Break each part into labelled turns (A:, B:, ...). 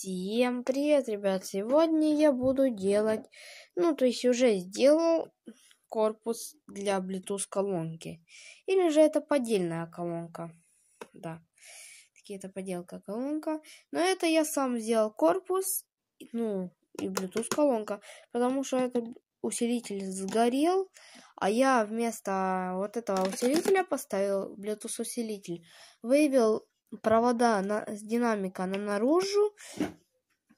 A: Всем привет, ребят! Сегодня я буду делать, ну, то есть уже сделал корпус для Bluetooth колонки. Или же это поддельная колонка. Да, такие это подделка колонка. Но это я сам сделал корпус, ну, и Bluetooth колонка, потому что это усилитель сгорел, а я вместо вот этого усилителя поставил Bluetooth усилитель. Вывел провода на, с динамика на наружу.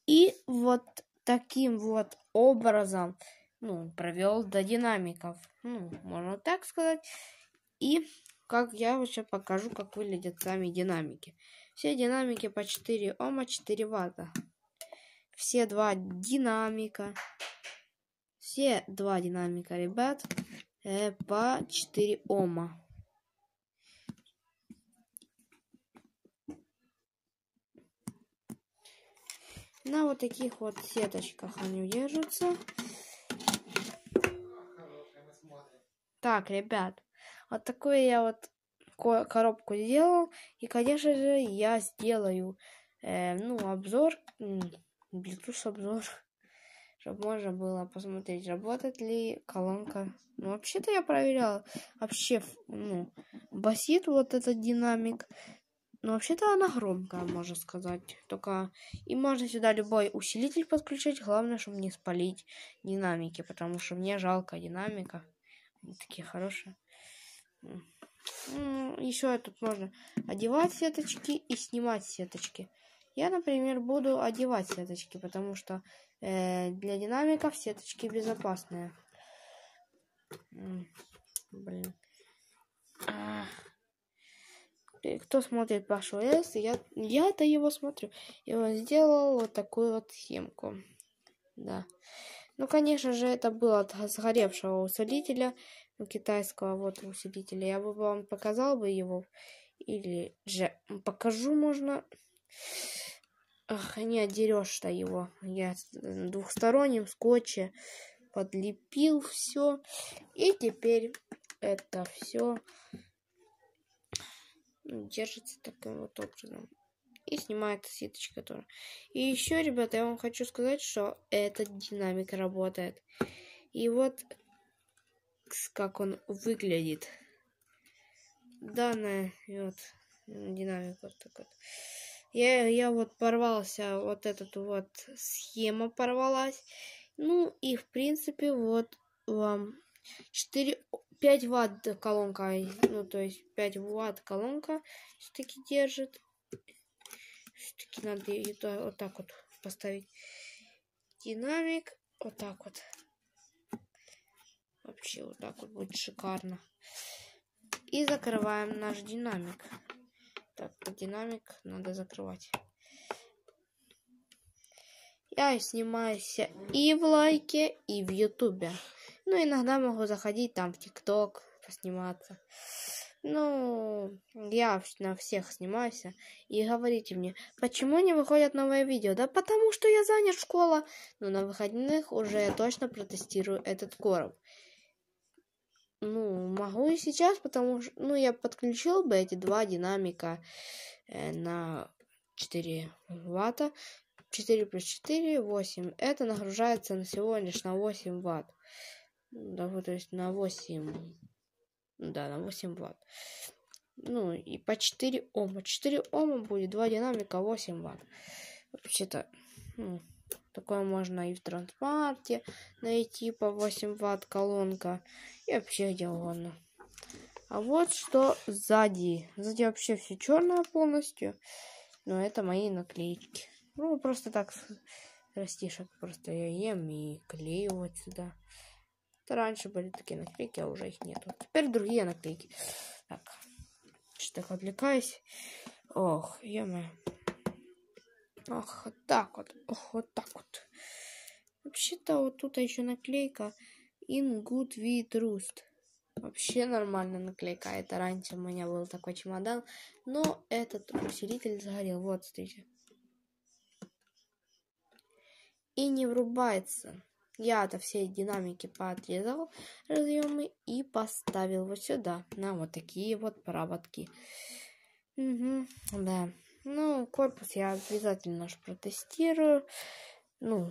A: И вот таким вот образом ну, провел до динамиков. Ну, можно так сказать. И как я вообще покажу, как выглядят сами динамики. Все динамики по 4 Ома, 4 ватта. Все два динамика. Все два динамика, ребят, э, по 4 Ома. На вот таких вот сеточках они держатся. Так, ребят, вот такую я вот коробку сделал. И, конечно же, я сделаю, э, ну, обзор, Bluetooth обзор, чтобы можно было посмотреть, работает ли колонка. Ну, вообще-то я проверял, вообще, ну, басит вот этот динамик. Ну, вообще-то она громкая, можно сказать. Только и можно сюда любой усилитель подключить. Главное, чтобы не спалить динамики, потому что мне жалко динамика, Они такие хорошие. Ну, еще тут можно одевать сеточки и снимать сеточки. Я, например, буду одевать сеточки, потому что э, для динамиков сеточки безопасные. Блин. Ах кто смотрит Пашу С, я, я-то его смотрю. И он сделал вот такую вот схемку. Да. Ну, конечно же, это было от сгоревшего усилителя, ну, китайского вот усилителя. Я бы вам показал бы его. Или же покажу можно. Ах, не отдерешь-то его. Я двухсторонним скотче подлепил все. И теперь это все держится таким вот образом. И снимается ситочка тоже. И еще, ребята, я вам хочу сказать, что этот динамик работает. И вот как он выглядит. Данная вот динамик вот так вот. Я, я вот порвался, вот этот вот схема порвалась. Ну и в принципе вот вам 4 5 ватт колонка, ну то есть 5 ватт колонка все-таки держит. Все-таки надо ее вот так вот поставить. Динамик вот так вот. Вообще вот так вот будет шикарно. И закрываем наш динамик. Так, динамик надо закрывать. Я снимаюсь и в лайке, и в ютубе. Ну, иногда могу заходить там в ТикТок, посниматься. Ну, я на всех снимаюсь. А, и говорите мне, почему не выходят новые видео? Да потому что я занят школа. Но ну, на выходных уже я точно протестирую этот короб. Ну, могу и сейчас, потому что... Ну, я подключил бы эти два динамика э, на 4 ватта. 4 плюс 4, 8. Это нагружается на всего лишь на 8 ватт. Ну, да, то есть на 8. Да, на 8 ватт. Ну, и по 4 Ома. 4 Ома будет 2 динамика, 8 ватт. Вообще-то, ну, такое можно и в трансформаторе найти по 8 ватт колонка. И вообще где угодно. А вот что сзади. Сзади вообще все черное полностью. Но это мои наклеечки. Ну, просто так растишек. Просто я ем и клею вот сюда. Это раньше были такие наклейки, а уже их нету. Теперь другие наклейки. Так. Что так отвлекаюсь. Ох, -мо. Ох, вот так вот. Ох, вот так вот. Вообще-то вот тут еще наклейка In Good With Trust. Вообще нормально наклейка. А это раньше у меня был такой чемодан. Но этот усилитель загорел. Вот, смотрите. И не врубается. Я-то все динамики поотрезал разъемы и поставил вот сюда, на вот такие вот проводки. Угу, да. Ну, корпус я обязательно же протестирую. Ну,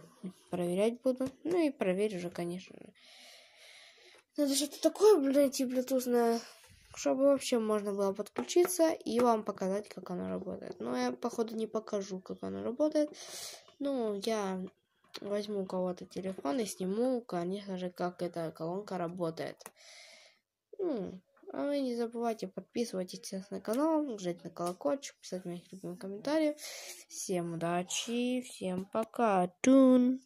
A: проверять буду. Ну и проверю же, конечно же. Надо что-то такое найти блютузное, чтобы вообще можно было подключиться и вам показать, как оно работает. Но я, походу, не покажу, как оно работает. Ну, я возьму у кого-то телефон и сниму, конечно же, как эта колонка работает. Ну, а вы не забывайте подписывайтесь на канал, жать на колокольчик, писать моих любимые комментарии Всем удачи, всем пока, тун!